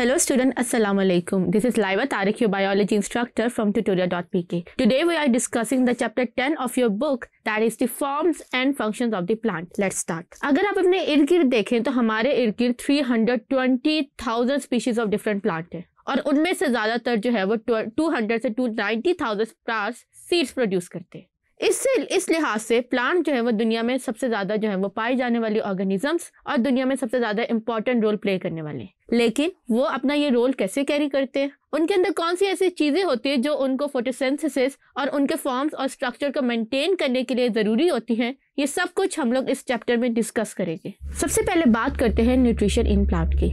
Hello student, Assalamu alaikum. This is Laiva Tariq, your biology instructor from tutorial.pk. Today we are discussing the chapter 10 of your book that is the forms and functions of the plant let's start agar aap apne irgird गिर्द to hamare irgird 320000 species of different plant hai aur unme se zyada tar jo hai wo 200 se 290,000 plants seeds produce karte हैं इससे इस लिहाज से plant जो है वो दुनिया में सबसे ज़्यादा जो है वो पाए जाने वाली ऑर्गेनिजम्स और दुनिया में सबसे ज़्यादा इंपॉर्टेंट रोल प्ले करने वाले हैं लेकिन वो अपना ये रोल कैसे कैरी करते हैं उनके अंदर कौन सी ऐसी चीज़ें होती है जो उनको फोटोसेंथेसिस और उनके फॉर्म्स और स्ट्रक्चर को मेंटेन करने के लिए ज़रूरी होती हैं ये सब कुछ हम लोग इस चैप्टर में डिस्कस करेंगे सबसे पहले बात करते हैं न्यूट्रिशन इन प्लांट की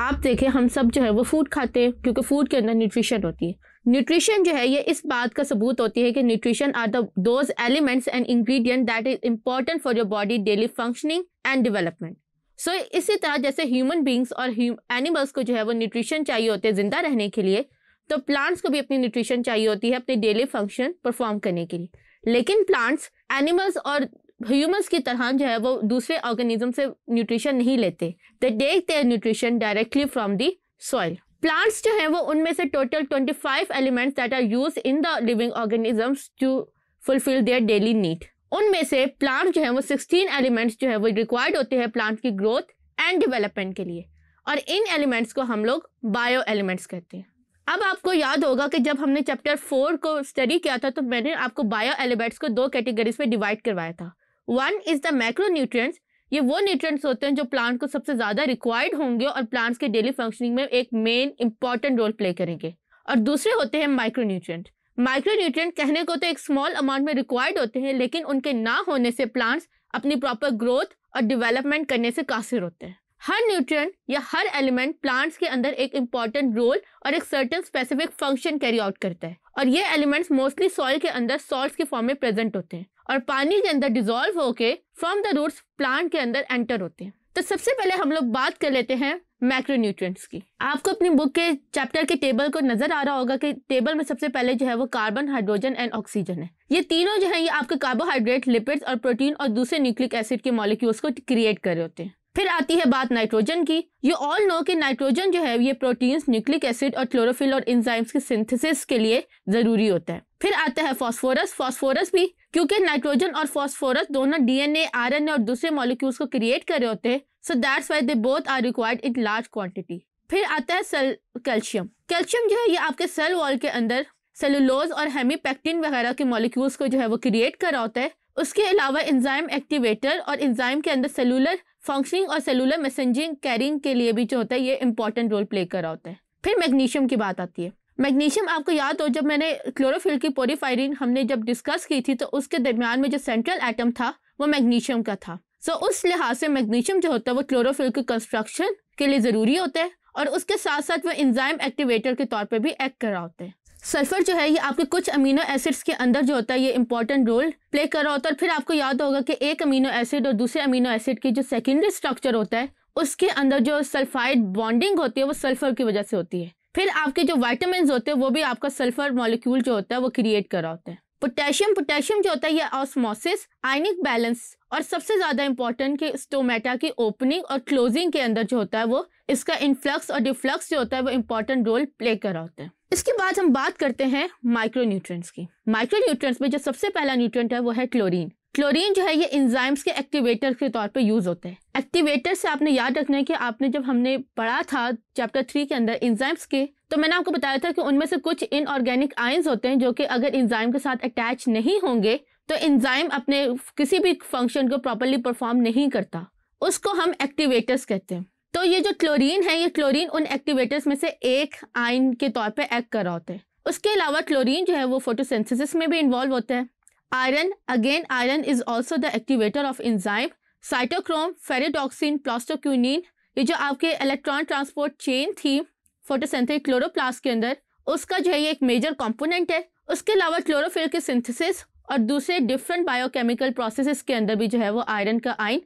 आप देखें हम सब जो है वो फूड खाते हैं क्योंकि फूड के अंदर न्यूट्रिशन होती है न्यूट्रिशन जो है ये इस बात का सबूत होती है कि nutrition are the those elements and ingredient that is important for your body daily functioning and development so so, इसी तरह जैसे ह्यूमन बींग्स और एनिमल्स को जो है वो न्यूट्रिशन चाहिए होते हैं जिंदा रहने के लिए तो प्लांट्स को भी अपनी न्यूट्रिशन चाहिए होती है अपने डेली फंक्शन परफॉर्म करने के लिए लेकिन प्लांट्स एनिमल्स और ह्यूमंस की तरह जो है वो दूसरे ऑर्गेनिज्म से न्यूट्रिशन नहीं लेते they take their nutrition directly from the soil plants जो है वो उनमें से total twenty five elements that are use in the living organisms to fulfil their daily need उनमें से प्लांट जो है वो सिक्सटीन एलिमेंट्स जो है वो रिक्वायर्ड होते हैं प्लांट की ग्रोथ एंड डेवलपमेंट के लिए और इन एलिमेंट्स को हम लोग बायो एलिमेंट्स कहते हैं अब आपको याद होगा कि जब हमने चैप्टर फोर को स्टडी किया था तो मैंने आपको बायो एलिमेंट्स को दो कैटेगरीज में डिवाइड करवाया था one is the macro nutrients ये वो न्यूट्रिएंट्स होते हैं जो प्लांट को सबसे ज़्यादा रिक्वायर्ड होंगे और प्लांट्स के डेली फंक्शनिंग में एक मेन इंपॉर्टेंट रोल प्ले करेंगे और दूसरे होते हैं माइक्रो न्यूट्रिएंट माइक्रोन्यूट्रिएंट कहने को तो एक स्मॉल अमाउंट में रिक्वायर्ड होते हैं लेकिन उनके ना होने से प्लांट्स अपनी प्रॉपर ग्रोथ और डेवलपमेंट करने से कासिर होते हैं हर न्यूट्रिएंट या हर एलिमेंट प्लांट्स के अंदर एक इंपॉर्टेंट रोल और एक certain specific function carry out करता है और ये एलिमेंट्स मोस्टली सॉइल के अंदर सॉल्ट के फॉर्म में प्रेजेंट होते हैं और पानी के अंदर डिजोल्व होके फ्रॉम द रूट्स प्लांट के अंदर एंटर होते हैं तो सबसे पहले हम लोग बात कर लेते हैं मैक्रोन्यूट्रिएंट्स की आपको अपनी बुक के चैप्टर के टेबल को नजर आ रहा होगा कि टेबल में सबसे पहले जो है वो कार्बन हाइड्रोजन एंड ऑक्सीजन है ये तीनों जो है ये आपके कार्बोहाइड्रेट लिपिड्स और प्रोटीन और दूसरे न्यूक्लिक एसिड के मॉलिक्यूल्स को क्रिएट कर रहे होते हैं फिर आती है बात नाइट्रोजन की यू ऑल नो कि नाइट्रोजन जो है ये प्रोटीन्स न्यूक्लिक एसिड और क्लोरोफिल और इंजाइम्स के सिंथेसिस के लिए जरूरी होता है फिर आता है फॉस्फोरस फॉस्फोरस भी क्योंकि नाइट्रोजन और फॉस्फोरस दोनों डीएनए आरएनए और दूसरे मॉलिक्यूल्स को क्रिएट कर रहे होते हैं so that's why they both are required in large quantity फिर आता है सेल कैल्शियम कैल्शियम जो है ये आपके सेल वॉल के अंदर सेलुलोज और हेमीपेक्टिन वगैरह के मॉलिक्यूल्स को जो है वो क्रिएट कर रहा होता है उसके अलावा इंजाइम एक्टिवेटर और इंजाइम के अंदर सेलुलर फंक्शनिंग और सेलुलर मैसेजिंग कैरिंग के लिए भी जो होता है ये इंपॉर्टेंट रोल प्ले कर रहा होता है फिर मैग्नीशियम की बात आती है मैग्नीशियम आपको याद हो जब मैंने क्लोरोफिल की पोरीफायरिन हमने जब डिस्कस की थी तो उसके दरमियान में जो सेंट्रल एटम था वो मैग्नीशियम का था सो so, उस लिहाज से मैग्नीशियम जो होता है वो क्लोरोफिल के कंस्ट्रक्शन के लिए ज़रूरी होता है और उसके साथ साथ वो इंजाइम एक्टिवेटर के तौर पर भी एक्ट कर रहा होता है सल्फर जो है ये आपके कुछ अमीनो एसिड्स के अंदर जो होता है ये इंपॉर्टेंट रोल प्ले कर रहा होता है और फिर आपको याद होगा कि एक अमीनो एसिड और दूसरे अमीनो एसिड की जो सेकेंडरी स्ट्रक्चर होता है उसके अंदर जो सल्फाइड बॉन्डिंग होती है वो सल्फर की वजह से होती है फिर आपके जो वाइटामिन होते हैं वो भी आपका सल्फर मॉलिक्यूल जो होता है वो क्रिएट करा होता है पोटेशियम पोटेशियम जो होता है ये ऑस्मोसिस आयनिक बैलेंस और सबसे ज़्यादा इंपॉर्टेंट कि स्टोमेटा की ओपनिंग और क्लोजिंग के अंदर जो होता है वो इसका इनफ्लक्स और डिफ्लक्स जो होता है वो इम्पोर्टेंट रोल प्ले कर रहा होता है इसके बाद हम बात करते हैं माइक्रो की माइक्रो में जो सबसे पहला न्यूट्रेंट है वो है क्लोरीन क्लोरीन जो है ये इंजाइम्स के एक्टिवेटर के तौर पे यूज़ होते हैं एक्टिवेटर से आपने याद रखना है कि आपने जब हमने पढ़ा था चैप्टर थ्री के अंदर इंजाइम्स के तो मैंने आपको बताया था कि उनमें से कुछ इनऑर्गेनिक आयंस होते हैं जो कि अगर इंजाइम के साथ अटैच नहीं होंगे तो इंजाइम अपने किसी भी फंक्शन को प्रॉपरली परफॉर्म नहीं करता उसको हम एक्टिवेटर्स कहते हैं तो ये जो क्लोरीन है ये क्लोरीन उन एक्टिवेटर्स में से एक आयन के तौर पर एक्ट कर रहा होता है उसके अलावा क्लोरीन जो है वो फोटोसेंथिस में भी इन्वॉल्व होता है iron again iron is also the activator of enzyme cytochrome ferredoxin plastoquinone ये जो आपके इलेक्ट्रॉन ट्रांसपोर्ट चेन थी फोटोसेंथिक क्लोरोप्लास के अंदर उसका जो है ये एक मेजर कंपोनेंट है उसके अलावा क्लोरोफिल के सिंथेसिस और दूसरे डिफरेंट बायोकेमिकल प्रोसेसेस के अंदर भी जो है वो आयरन का आयन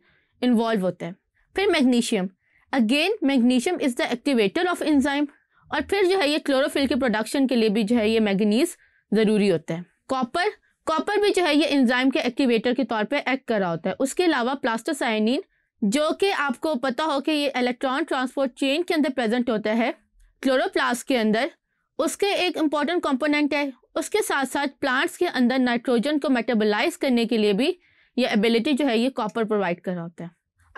इन्वॉल्व होता है फिर magnesium again magnesium is the activator of enzyme और फिर जो है ये क्लोरोफिल के प्रोडक्शन के लिए भी जो है ये मैगनीज ज़रूरी होता है कॉपर कॉपर भी जो है ये इंजाइम के एक्टिवेटर के तौर पे एक्ट कर रहा होता है उसके अलावा प्लास्टोसाइनिन जो कि आपको पता हो कि ये इलेक्ट्रॉन ट्रांसपोर्ट चेन के अंदर प्रेजेंट होता है क्लोरोप्लास्ट के अंदर उसके एक इम्पॉर्टेंट कंपोनेंट है उसके साथ साथ प्लांट्स के अंदर नाइट्रोजन को मेटाबोलाइज करने के लिए भी ये एबिलिटी जो है ये कॉपर प्रोवाइड कर रहा होता है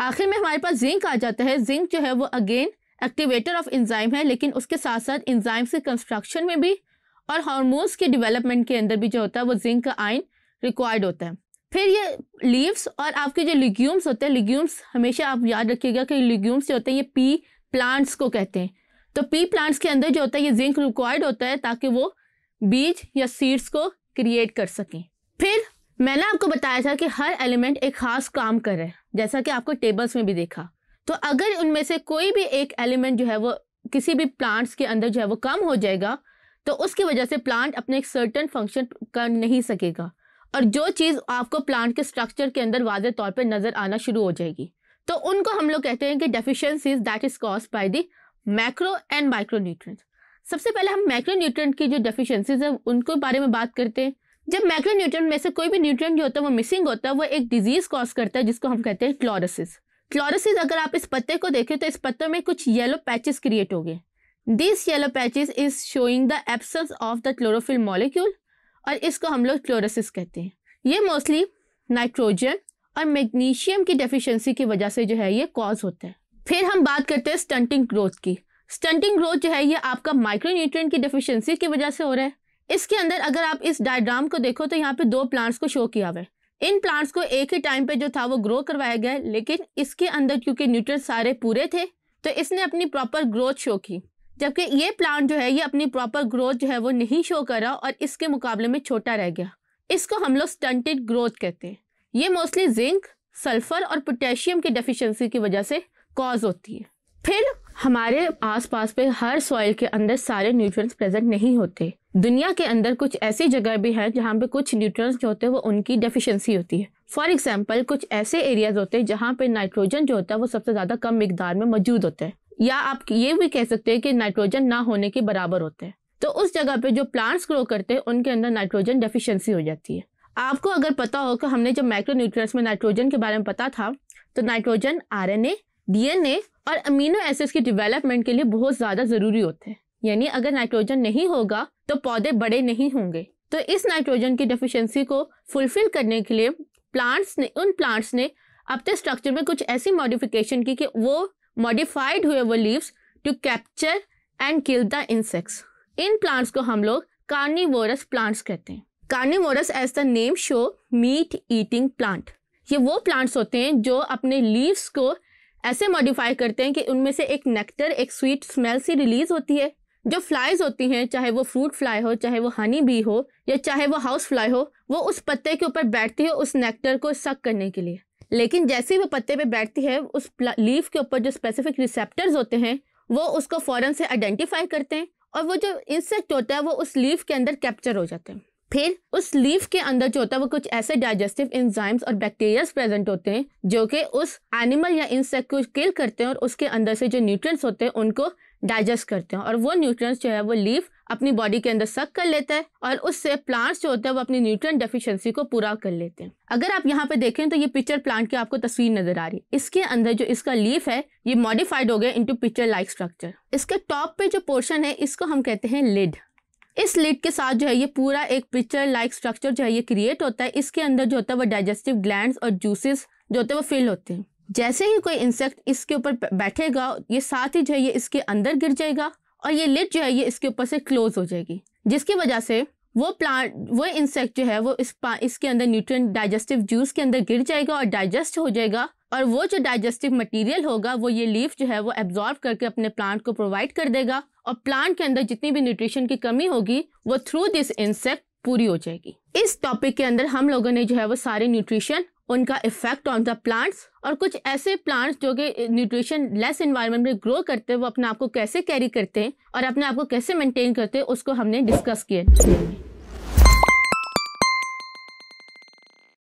आखिर में हमारे पास जिंक आ जाता है जिंक जो है वो अगेन एक्टिवेटर ऑफ इंजाइम है लेकिन उसके साथ साथ इंजाइम के कंस्ट्रक्शन में भी और हॉर्मोन्स के डेवलपमेंट के अंदर भी जो होता है वो जिंक का आयन रिक्वायर्ड होता है फिर ये लीव्स और आपके जो लिग्यूम्स होते हैं लिग्यूम्स हमेशा आप याद रखिएगा कि लिग्यूम्स जो होते हैं ये पी प्लांट्स को कहते हैं तो पी प्लांट्स के अंदर जो होता है ये जिंक रिक्वायर्ड होता है ताकि वो बीज या सीड्स को क्रिएट कर सकें फिर मैंने आपको बताया था कि हर एलिमेंट एक खास काम कर रहा है जैसा कि आपको टेबल्स में भी देखा तो अगर उनमें से कोई भी एक एलिमेंट जो है वो किसी भी प्लांट्स के अंदर जो है वो कम हो जाएगा तो उसकी वजह से प्लांट अपने एक सर्टन फंक्शन कर नहीं सकेगा और जो चीज़ आपको प्लांट के स्ट्रक्चर के अंदर वाजे तौर पर नज़र आना शुरू हो जाएगी तो उनको हम लोग कहते हैं कि deficiencies that is cause by the macro and micro nutrients सबसे पहले हम माइक्रो न्यूट्रेंट की जो डेफिशिएंसीज है उनके बारे में बात करते हैं जब माइक्रो न्यूट्रेंट में से कोई भी न्यूट्रेंट जो होता है वो मिसिंग होता है वो एक डिजीज़ कॉज करता है जिसको हम कहते हैं क्लोरसिस क्लोरोसिस अगर आप इस पत्ते को देखें तो इस पत्ते में कुछ येलो पैचेस क्रिएट हो गए this yellow patches is showing the absence of the chlorophyll molecule और इसको हम लोग क्लोरोसिस कहते हैं ये मोस्टली नाइट्रोजन और मैग्नीशियम की डेफिशिएंसी की वजह से जो है ये कॉज होता है फिर हम बात करते हैं स्टंटिंग ग्रोथ की स्टंटिंग ग्रोथ जो है ये आपका माइक्रोन्यूट्रिएंट की डेफिशिएंसी की वजह से हो रहा है इसके अंदर अगर आप इस डायग्राम को देखो तो यहाँ पे दो प्लांट्स को शो किया हुआ है इन प्लांट्स को एक ही टाइम पे जो था वो ग्रो करवाया गया लेकिन इसके अंदर क्योंकि न्यूट्रन सारे पूरे थे तो इसने अपनी प्रॉपर ग्रोथ शो की जबकि ये प्लांट जो है ये अपनी प्रॉपर ग्रोथ जो है वो नहीं शो कर रहा और इसके मुकाबले में छोटा रह गया इसको हम लोग स्टंटेड ग्रोथ कहते हैं ये मोस्टली जिंक सल्फर और पोटेशियम की डेफिशिएंसी की वजह से कॉज होती है फिर हमारे आसपास पे हर सॉइल के अंदर सारे न्यूट्रिएंट्स प्रेजेंट नहीं होते दुनिया के अंदर कुछ ऐसी जगह भी हैं जहाँ पे कुछ न्यूट्रिएंट्स जो होते हैं वो उनकी डेफिशिएंसी होती है फॉर एग्जांपल कुछ ऐसे एरियाज होते हैं जहाँ पे नाइट्रोजन जो होता है वो सबसे ज़्यादा कम मकदार में मौजूद होते हैं या आप ये भी कह सकते हैं कि नाइट्रोजन ना होने के बराबर होते हैं तो उस जगह पे जो प्लांट्स ग्रो करते हैं उनके अंदर नाइट्रोजन डेफिशिएंसी हो जाती है आपको अगर पता हो कि हमने जब माइक्रोन्यूट्रिएंट्स में नाइट्रोजन के बारे में पता था तो नाइट्रोजन आरएनए डीएनए और अमीनो एसिड्स की डेवलपमेंट के लिए बहुत ज़्यादा ज़रूरी होते हैं यानी अगर नाइट्रोजन नहीं होगा तो पौधे बड़े नहीं होंगे तो इस नाइट्रोजन की डेफिशिएंसी को फुलफिल करने के लिए प्लांट्स ने उन प्लांट्स ने अपने स्ट्रक्चर में कुछ ऐसी मॉडिफिकेशन की कि वो मॉडिफाइड हुए वो leaves to capture and kill the insects इन प्लांट्स को हम लोग कार्निवोरस प्लांट्स कहते हैं carnivorous as the name show meat eating plant ये वो प्लांट्स होते हैं जो अपने लीव्स को ऐसे मॉडिफाई करते हैं कि उनमें से एक नेक्टर एक स्वीट स्मेल सी रिलीज होती है जो फ्लाइज होती हैं चाहे वो फ्रूट फ्लाई हो चाहे वो हनी बी हो या चाहे वो हाउस फ्लाई हो वो उस पत्ते के ऊपर बैठती है उस नेक्टर को सक करने के लिए लेकिन जैसे ही वो पत्ते पे बैठती है उस लीफ के ऊपर जो स्पेसिफिक रिसेप्टर्स होते हैं वो उसको फ़ौरन से आइडेंटिफाई करते हैं और वो जो इंसेक्ट होता है वो उस लीफ के अंदर कैप्चर हो जाते हैं फिर उस लीफ के अंदर जो होता है वो कुछ ऐसे डाइजेस्टिव एंजाइम्स और बैक्टीरिया प्रेजेंट होते हैं जो कि उस एनिमल या इंसेक्ट को किल करते हैं और उसके अंदर से जो न्यूट्रिएंट्स होते हैं उनको डाइजेस्ट करते हैं और वो न्यूट्रिएंट्स जो है वो लीफ अपनी बॉडी के अंदर सक कर लेता है और उससे प्लांट्स जो होते हैं वो अपनी न्यूट्रिएंट डेफिशिएंसी को पूरा कर लेते हैं अगर आप यहाँ पे देखें तो ये पिक्चर प्लांट की आपको तस्वीर नजर आ रही है इसके अंदर जो इसका लीफ है ये मॉडिफाइड हो गया इंटू पिक्चर लाइक स्ट्रक्चर इसके टॉप पे जो पोर्शन है इसको हम कहते हैं लिड इस लिड के साथ जो है ये पूरा एक पिक्चर लाइक स्ट्रक्चर जो है ये क्रिएट होता है इसके अंदर जो होता है वो डाइजेस्टिव ग्लैंड और जूसेस जो होते हैं वो फिल होते हैं जैसे ही कोई इंसेक्ट इसके ऊपर बैठेगा ये साथ ही जो है ये इसके अंदर गिर जाएगा और ये लिड जो है ये इसके ऊपर से क्लोज हो जाएगी जिसकी वजह से वो प्लांट वो इंसेक्ट जो है वो इस इसके अंदर न्यूट्रिय डाइजेस्टिव जूस के अंदर गिर जाएगा और डाइजेस्ट हो जाएगा और वो जो डाइजेस्टिव मटेरियल होगा वो ये लीफ जो है वो एब्जॉर्व करके अपने प्लांट को प्रोवाइड कर देगा और प्लांट के अंदर जितनी भी न्यूट्रिशन की कमी होगी वो थ्रू दिस इंसेक्ट पूरी हो जाएगी इस टॉपिक के अंदर हम लोगों ने जो है वो सारे न्यूट्रिशन उनका इफेक्ट ऑन द प्लांट्स और कुछ ऐसे प्लांट्स जो कि न्यूट्रिशन लेस इन्वायरमेंट में ग्रो करते हैं वो अपने आप को कैसे कैरी करते हैं और अपने आप को कैसे मेंटेन करते हैं उसको हमने डिस्कस किया